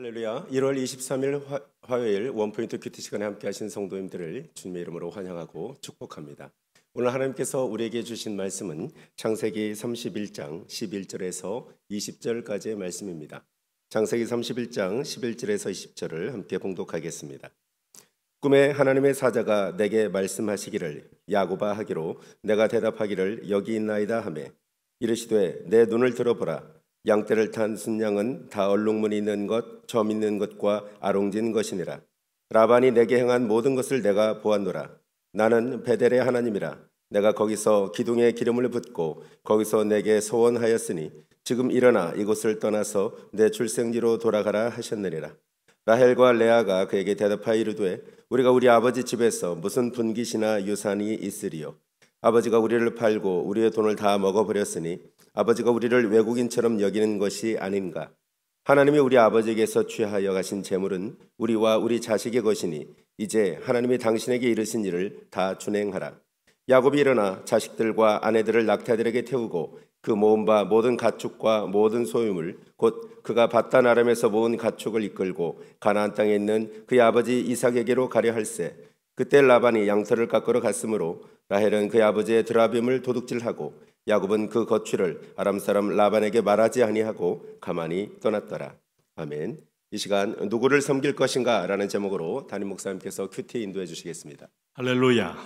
할렐루야. 1월 23일 화, 요일 원포인트 큐티 시간에 함께 하신 성도님들을 주님의 이름으로 환영하고 축복합니다. 오늘 하나님께서 우리에게 주신 말씀은 창세기 31장 11절에서 20절까지의 말씀입니다. 창세기 31장 11절에서 20절을 함께 봉독하겠습니다. 꿈에 하나님의 사자가 내게 말씀하시기를 야고바 하기로 내가 대답하기를 여기 있나이다 하매 이르시되 내 눈을 들어보라 양떼를 탄 순양은 다 얼룩무늬 있는 것, 점 있는 것과 아롱진 것이니라. 라반이 내게 행한 모든 것을 내가 보았노라. 나는 베델의 하나님이라. 내가 거기서 기둥에 기름을 붓고 거기서 내게 소원하였으니 지금 일어나 이곳을 떠나서 내 출생지로 돌아가라 하셨느니라. 라헬과 레아가 그에게 대답하여 이르되 우리가 우리 아버지 집에서 무슨 분깃이나 유산이 있으리요 아버지가 우리를 팔고 우리의 돈을 다 먹어버렸으니 아버지가 우리를 외국인처럼 여기는 것이 아닌가. 하나님이 우리 아버지에게서 취하여 가신 재물은 우리와 우리 자식의 것이니 이제 하나님이 당신에게 이르신 일을 다 준행하라. 야곱이 일어나 자식들과 아내들을 낙타들에게 태우고 그 모은 바 모든 가축과 모든 소유물 곧 그가 바단 아름에서 모은 가축을 이끌고 가나안 땅에 있는 그의 아버지 이삭에게로 가려 할세 그때 라반이 양털을 깎으러 갔으므로 라헬은 그의 아버지의 드라빔을 도둑질하고 야곱은 그 거취를 아람 사람 라반에게 말하지 아니하고 가만히 떠났더라. 아멘. 이 시간 누구를 섬길 것인가라는 제목으로 담임 목사님께서 큐티 인도해 주시겠습니다. 할렐루야.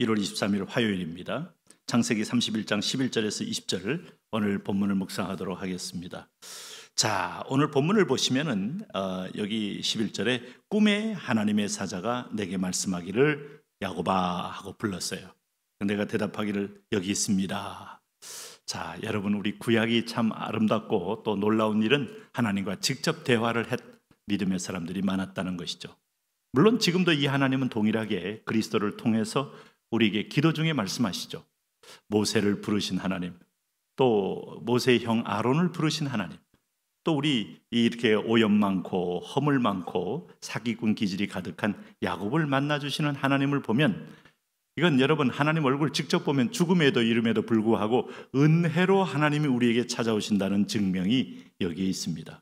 1월 23일 화요일입니다. 창세기 31장 11절에서 20절을 오늘 본문을 묵상하도록 하겠습니다. 자, 오늘 본문을 보시면은 어, 여기 11절에 꿈에 하나님의 사자가 내게 말씀하기를 야곱아 하고 불렀어요. 내가 대답하기를 여기 있습니다. 자, 여러분 우리 구약이 참 아름답고 또 놀라운 일은 하나님과 직접 대화를 했 믿음의 사람들이 많았다는 것이죠. 물론 지금도 이 하나님은 동일하게 그리스도를 통해서 우리에게 기도 중에 말씀하시죠. 모세를 부르신 하나님, 또모세형 아론을 부르신 하나님, 또 우리 이렇게 오염 많고 허물 많고 사기꾼 기질이 가득한 야곱을 만나 주시는 하나님을 보면 이건 여러분 하나님 얼굴 직접 보면 죽음에도 이름에도 불구하고 은혜로 하나님이 우리에게 찾아오신다는 증명이 여기에 있습니다.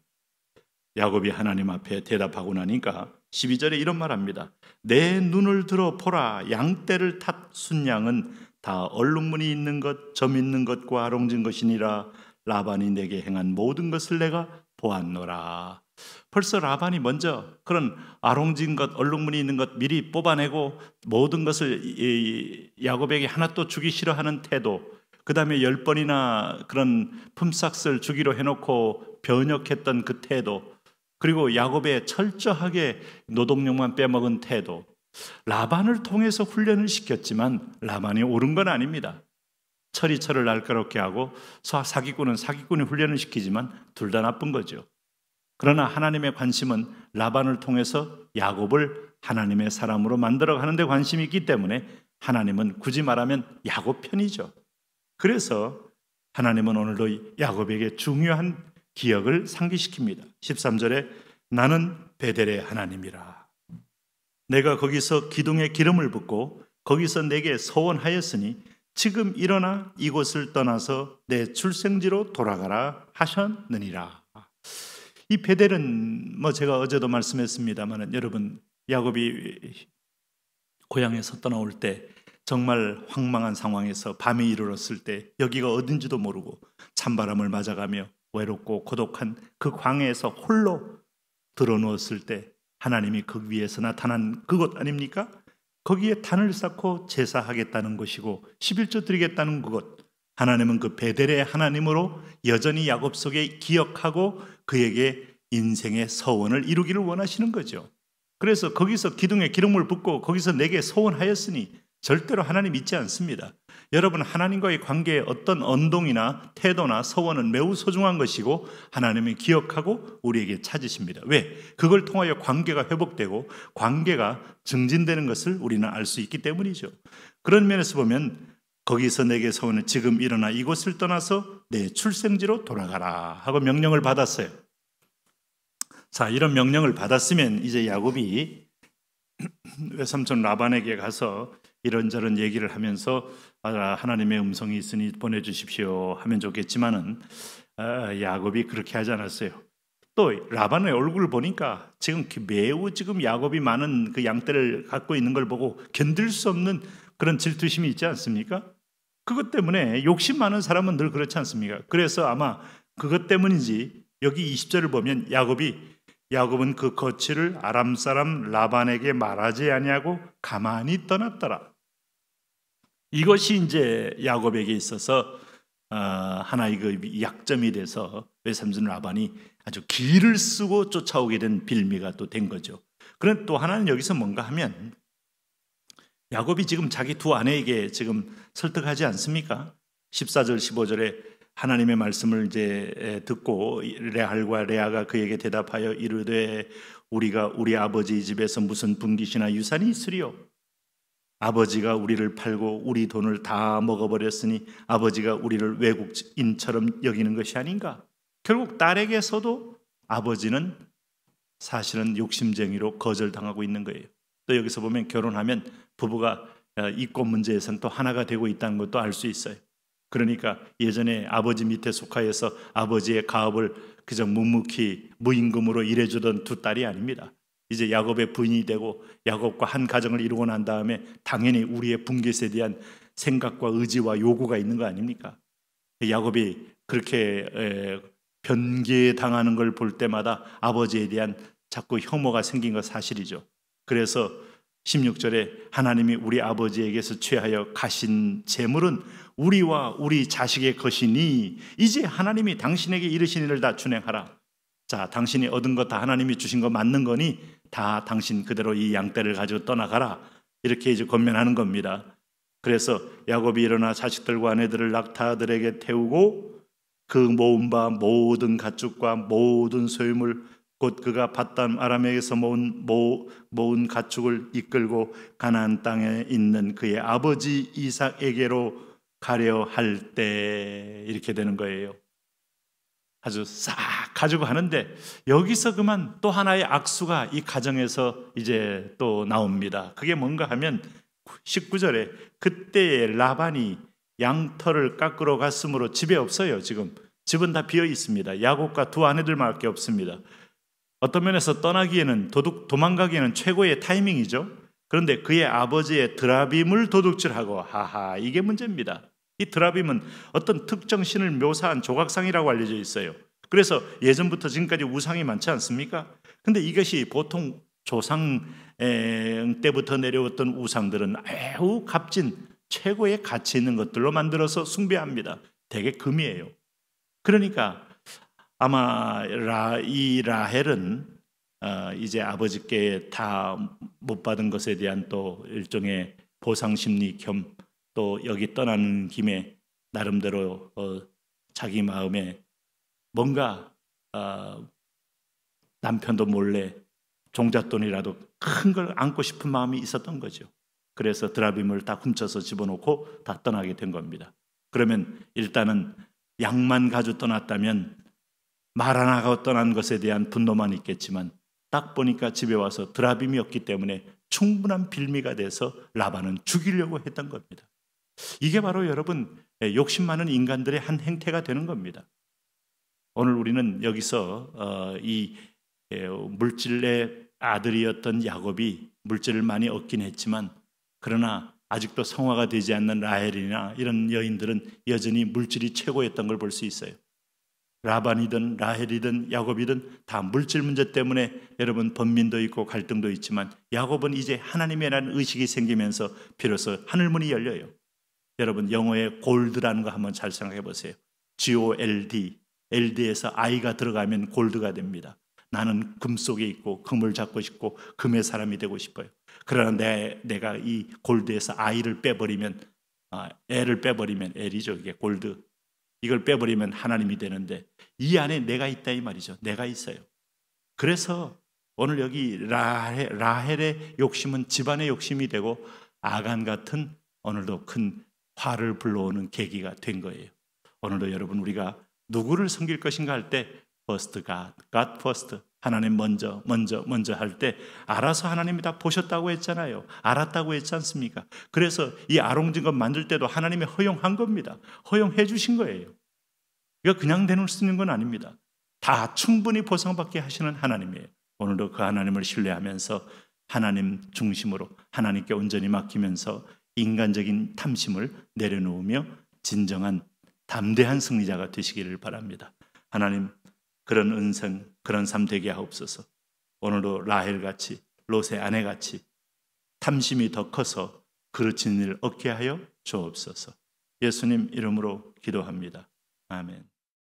야곱이 하나님 앞에 대답하고 나니까 12절에 이런 말합니다. 내 눈을 들어 보라 양떼를 탓 순양은 다 얼룩무늬 있는 것, 점 있는 것과 아롱진 것이니라 라반이 내게 행한 모든 것을 내가 보았노라. 벌써 라반이 먼저 그런 아롱진 것, 얼룩무늬 있는 것 미리 뽑아내고 모든 것을 야곱에게 하나또 주기 싫어하는 태도, 그 다음에 열 번이나 그런 품삯을 주기로 해놓고 변역했던 그 태도, 그리고 야곱의 철저하게 노동력만 빼먹은 태도, 라반을 통해서 훈련을 시켰지만 라반이 옳은 건 아닙니다. 철이 철을 날카롭게 하고 사기꾼은 사기꾼이 훈련을 시키지만 둘 다 나쁜 거죠. 그러나 하나님의 관심은 라반을 통해서 야곱을 하나님의 사람으로 만들어 가는 데 관심이 있기 때문에 하나님은 굳이 말하면 야곱 편이죠. 그래서 하나님은 오늘도 야곱에게 중요한 기억을 상기시킵니다. 13절에 나는 베델의 하나님이라. 내가 거기서 기둥에 기름을 붓고 거기서 내게 서원하였으니 지금 일어나 이곳을 떠나서 내 출생지로 돌아가라 하셨느니라. 이 베델은 뭐 제가 어제도 말씀했습니다만은 여러분 야곱이 고향에서 떠나올 때 정말 황망한 상황에서 밤에 이르렀을 때 여기가 어딘지도 모르고 찬바람을 맞아가며 외롭고 고독한 그 광야에서 홀로 드러누웠을 때 하나님이 그 위에서 나타난 그것 아닙니까? 거기에 단을 쌓고 제사하겠다는 것이고 11조 드리겠다는 그것 하나님은 그 베델의 하나님으로 여전히 야곱 속에 기억하고 그에게 인생의 서원을 이루기를 원하시는 거죠. 그래서 거기서 기둥에 기름을 붓고 거기서 내게 서원하였으니 절대로 하나님 믿지 않습니다. 여러분 하나님과의 관계에 어떤 언동이나 태도나 서원은 매우 소중한 것이고 하나님이 기억하고 우리에게 찾으십니다. 왜? 그걸 통하여 관계가 회복되고 관계가 증진되는 것을 우리는 알 수 있기 때문이죠. 그런 면에서 보면 거기서 내게 서원은 지금 일어나 이곳을 떠나서 내 출생지로 돌아가라 하고 명령을 받았어요. 자, 이런 명령을 받았으면 이제 야곱이 외삼촌 라반에게 가서 이런저런 얘기를 하면서 아, 하나님의 음성이 있으니 보내주십시오 하면 좋겠지만은 아, 야곱이 그렇게 하지 않았어요. 또 라반의 얼굴을 보니까 지금 매우 지금 야곱이 많은 그 양떼를 갖고 있는 걸 보고 견딜 수 없는 그런 질투심이 있지 않습니까? 그것 때문에 욕심 많은 사람은 늘 그렇지 않습니까? 그래서 아마 그것 때문인지 여기 20절을 보면 야곱이 야곱은 그 거취를 아람 사람 라반에게 말하지 아니하고 가만히 떠났더라. 이것이 이제 야곱에게 있어서 어, 하나의 그 약점이 돼서 외삼촌 라반이 아주 길을 쓰고 쫓아오게 된 빌미가 또 된 거죠. 그런또 하나는 여기서 뭔가 하면 야곱이 지금 자기 두 아내에게 지금 설득하지 않습니까? 14절 15절에 하나님의 말씀을 이제 듣고 레알과 레아가 그에게 대답하여 이르되 우리가 우리 아버지 집에서 무슨 분기시나 유산이 있으리요 아버지가 우리를 팔고 우리 돈을 다 먹어버렸으니 아버지가 우리를 외국인처럼 여기는 것이 아닌가 결국 딸에게서도 아버지는 사실은 욕심쟁이로 거절당하고 있는 거예요 또 여기서 보면 결혼하면 부부가 어, 이권 문제에선 또 하나가 되고 있다는 것도 알 수 있어요. 그러니까 예전에 아버지 밑에 속하여서 아버지의 가업을 그저 묵묵히 무임금으로 일해주던 두 딸이 아닙니다. 이제 야곱의 부인이 되고 야곱과 한 가정을 이루고 난 다음에 당연히 우리의 분깃에 대한 생각과 의지와 요구가 있는 거 아닙니까? 야곱이 그렇게 변기에당하는걸 볼 때마다 아버지에 대한 자꾸 혐오가 생긴 건 사실이죠. 그래서 16절에 하나님이 우리 아버지에게서 취하여 가신 재물은 우리와 우리 자식의 것이니 이제 하나님이 당신에게 이르신 일을 다 준행하라. 자, 당신이 얻은 것 다 하나님이 주신 거 맞는 거니 다 당신 그대로 이 양떼를 가지고 떠나가라. 이렇게 이제 권면하는 겁니다. 그래서 야곱이 일어나 자식들과 아내들을 낙타들에게 태우고 그 모은 바 모든 가축과 모든 소유물 곧 그가 바단 아람에게서 모은 모, 모은 가축을 이끌고 가나안 땅에 있는 그의 아버지 이삭에게로 가려 할 때 이렇게 되는 거예요. 아주 싹 가지고 하는데 여기서 그만 또 하나의 악수가 이 가정에서 이제 또 나옵니다. 그게 뭔가 하면 19절에 그때의 라반이 양털을 깎으러 갔으므로 집에 없어요. 지금 집은 다 비어 있습니다. 야곱과 두 아내들밖에 없습니다. 어떤 면에서 떠나기에는 도둑 도망가기에는 최고의 타이밍이죠. 그런데 그의 아버지의 드라빔을 도둑질하고 하하 이게 문제입니다. 이 드라빔은 어떤 특정 신을 묘사한 조각상이라고 알려져 있어요. 그래서 예전부터 지금까지 우상이 많지 않습니까? 근데 이것이 보통 조상 때부터 내려왔던 우상들은 매우 값진 최고의 가치 있는 것들로 만들어서 숭배합니다. 되게 금이에요. 그러니까 아마 라, 이 라헬은 어, 이제 아버지께 다 못 받은 것에 대한 또 일종의 보상 심리 겸 또 여기 떠나는 김에 나름대로 어, 자기 마음에 뭔가 어, 남편도 몰래 종잣돈이라도 큰 걸 안고 싶은 마음이 있었던 거죠. 그래서 드라빔을 다 훔쳐서 집어넣고 다 떠나게 된 겁니다. 그러면 일단은 양만 가지고 떠났다면 말하나가 떠난 것에 대한 분노만 있겠지만 딱 보니까 집에 와서 드라빔이 없기 때문에 충분한 빌미가 돼서 라반은 죽이려고 했던 겁니다. 이게 바로 여러분 예, 욕심 많은 인간들의 한 행태가 되는 겁니다. 오늘 우리는 여기서 어, 이 예, 물질의 아들이었던 야곱이 물질을 많이 얻긴 했지만 그러나 아직도 성화가 되지 않는 라헬이나 이런 여인들은 여전히 물질이 최고였던 걸 볼 수 있어요. 라반이든 라헬이든 야곱이든 다 물질 문제 때문에 여러분 번민도 있고 갈등도 있지만 야곱은 이제 하나님이라는 의식이 생기면서 비로소 하늘문이 열려요. 여러분 영어의 골드라는 거 한번 잘 생각해 보세요. G-O-L-D. LD에서 I가 들어가면 골드가 됩니다. 나는 금 속에 있고 금을 잡고 싶고 금의 사람이 되고 싶어요. 그러나 내, 내가 이 골드에서 I를 빼버리면 아, L을 빼버리면 L이죠. 이게 골드. 이걸 빼버리면 하나님이 되는데 이 안에 내가 있다 이 말이죠. 내가 있어요. 그래서 오늘 여기 라헬, 라헬의 욕심은 집안의 욕심이 되고 아간 같은 오늘도 큰 화를 불러오는 계기가 된 거예요. 오늘도 여러분 우리가 누구를 섬길 것인가 할 때 퍼스트 갓, 갓 퍼스트 하나님 먼저, 먼저, 먼저 할 때 알아서 하나님이 다 보셨다고 했잖아요. 알았다고 했지 않습니까? 그래서 이 아롱증거 만들 때도 하나님이 허용한 겁니다. 허용해 주신 거예요. 이거 그냥 내놓을 수 있는 건 아닙니다. 다 충분히 보상받게 하시는 하나님이에요. 오늘도 그 하나님을 신뢰하면서 하나님 중심으로 하나님께 온전히 맡기면서 인간적인 탐심을 내려놓으며 진정한 담대한 승리자가 되시기를 바랍니다. 하나님 그런 은생 그런 삶 되게 하옵소서. 오늘도 라헬 같이 롯의 아내 같이 탐심이 더 커서 그르친 일 얻게 하여 주옵소서. 예수님 이름으로 기도합니다. 아멘.